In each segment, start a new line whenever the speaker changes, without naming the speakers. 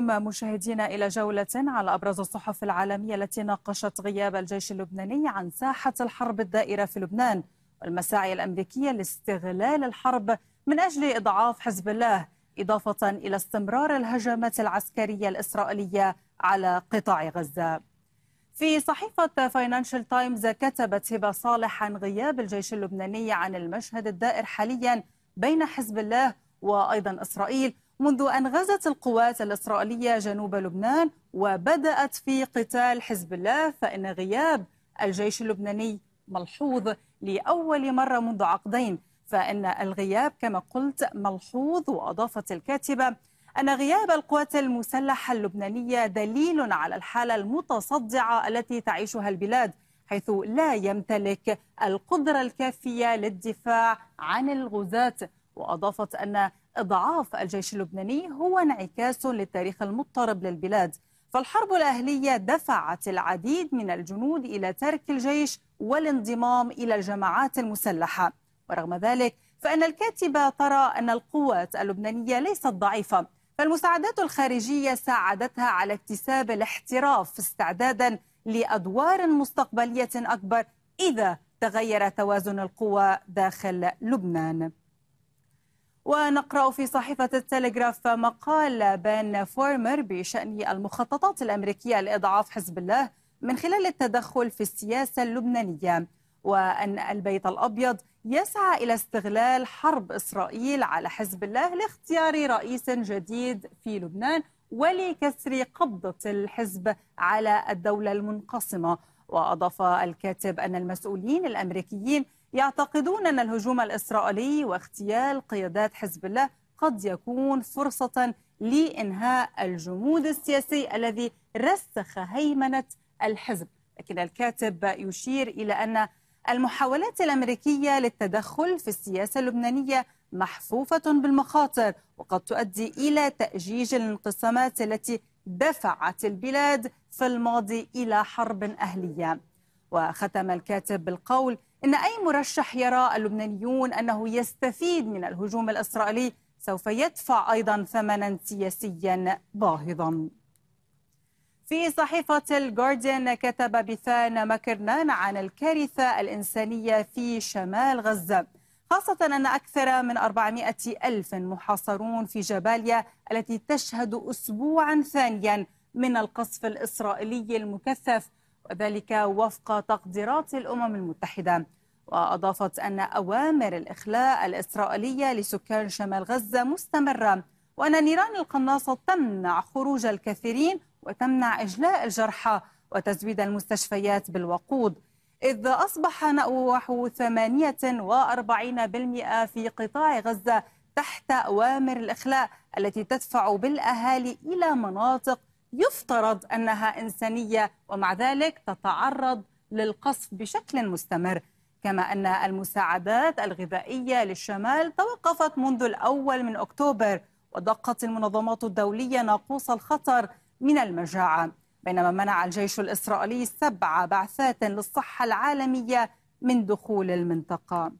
مشاهدينا إلى جولة على أبرز الصحف العالمية التي ناقشت غياب الجيش اللبناني عن ساحة الحرب الدائرة في لبنان والمساعي الأمريكية لاستغلال الحرب من أجل إضعاف حزب الله إضافة إلى استمرار الهجمات العسكرية الإسرائيلية على قطاع غزة في صحيفة فاينانشال تايمز كتبت هبة صالح عن غياب الجيش اللبناني عن المشهد الدائر حاليا بين حزب الله وأيضا إسرائيل منذ أن غزت القوات الإسرائيلية جنوب لبنان وبدأت في قتال حزب الله فإن غياب الجيش اللبناني ملحوظ لأول مرة منذ عقدين فإن الغياب كما قلت ملحوظ وأضافت الكاتبة أن غياب القوات المسلحة اللبنانية دليل على الحالة المتصدعة التي تعيشها البلاد حيث لا يمتلك القدرة الكافية للدفاع عن الغزاة وأضافت أن إضعاف الجيش اللبناني هو انعكاس للتاريخ المضطرب للبلاد فالحرب الأهلية دفعت العديد من الجنود إلى ترك الجيش والانضمام إلى الجماعات المسلحة ورغم ذلك فإن الكاتبة ترى أن القوات اللبنانية ليست ضعيفة فالمساعدات الخارجية ساعدتها على اكتساب الاحتراف استعدادا لأدوار مستقبلية أكبر إذا تغير توازن القوى داخل لبنان ونقرأ في صحيفة التلغراف مقال بان فورمر بشأن المخططات الأمريكية لإضعاف حزب الله من خلال التدخل في السياسة اللبنانية وأن البيت الأبيض يسعى إلى استغلال حرب إسرائيل على حزب الله لاختيار رئيس جديد في لبنان ولكسر قبضة الحزب على الدولة المنقسمة وأضاف الكاتب أن المسؤولين الأمريكيين يعتقدون أن الهجوم الإسرائيلي واغتيال قيادات حزب الله قد يكون فرصة لإنهاء الجمود السياسي الذي رسخ هيمنة الحزب لكن الكاتب يشير إلى أن المحاولات الأمريكية للتدخل في السياسة اللبنانية محفوفة بالمخاطر وقد تؤدي إلى تأجيج الانقسامات التي دفعت البلاد في الماضي إلى حرب أهلية وختم الكاتب بالقول إن أي مرشح يرى اللبنانيون أنه يستفيد من الهجوم الإسرائيلي سوف يدفع أيضا ثمنا سياسيا باهظا في صحيفة الجارديان كتب بيثان ماكرنان عن الكارثة الإنسانية في شمال غزة خاصة أن أكثر من 400 ألف محاصرون في جباليا التي تشهد أسبوعا ثانيا من القصف الإسرائيلي المكثف وذلك وفق تقديرات الأمم المتحدة وأضافت أن أوامر الإخلاء الإسرائيلية لسكان شمال غزة مستمرة وأن نيران القناصة تمنع خروج الكثيرين وتمنع إجلاء الجرحى وتزويد المستشفيات بالوقود إذ أصبح نحو 48% في قطاع غزة تحت أوامر الإخلاء التي تدفع بالأهالي إلى مناطق يفترض أنها إنسانية ومع ذلك تتعرض للقصف بشكل مستمر كما أن المساعدات الغذائية للشمال توقفت منذ الأول من أكتوبر ودقت المنظمات الدولية ناقوس الخطر من المجاعة بينما منع الجيش الإسرائيلي سبع بعثات للصحة العالمية من دخول المنطقة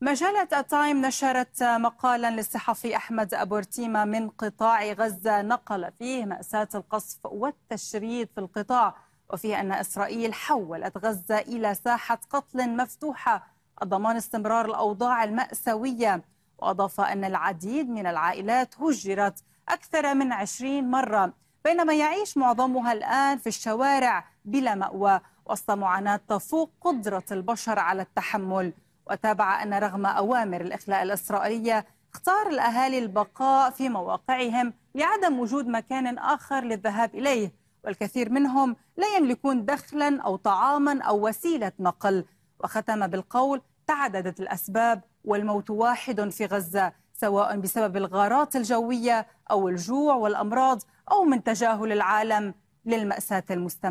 مجلة التايم نشرت مقالا للصحفي أحمد أبو رتيمة من قطاع غزة نقل فيه مأساة القصف والتشريد في القطاع وفيه أن إسرائيل حولت غزة إلى ساحة قتل مفتوحة ضمان استمرار الأوضاع المأساوية وأضاف أن العديد من العائلات هجرت أكثر من عشرين مرة بينما يعيش معظمها الآن في الشوارع بلا مأوى وسط معاناة تفوق قدرة البشر على التحمل وتابع أن رغم أوامر الإخلاء الإسرائيلية اختار الأهالي البقاء في مواقعهم لعدم وجود مكان آخر للذهاب إليه والكثير منهم لا يملكون دخلا أو طعاما أو وسيلة نقل وختم بالقول تعددت الأسباب والموت واحد في غزة سواء بسبب الغارات الجوية أو الجوع والأمراض أو من تجاهل العالم للمأساة المستمرة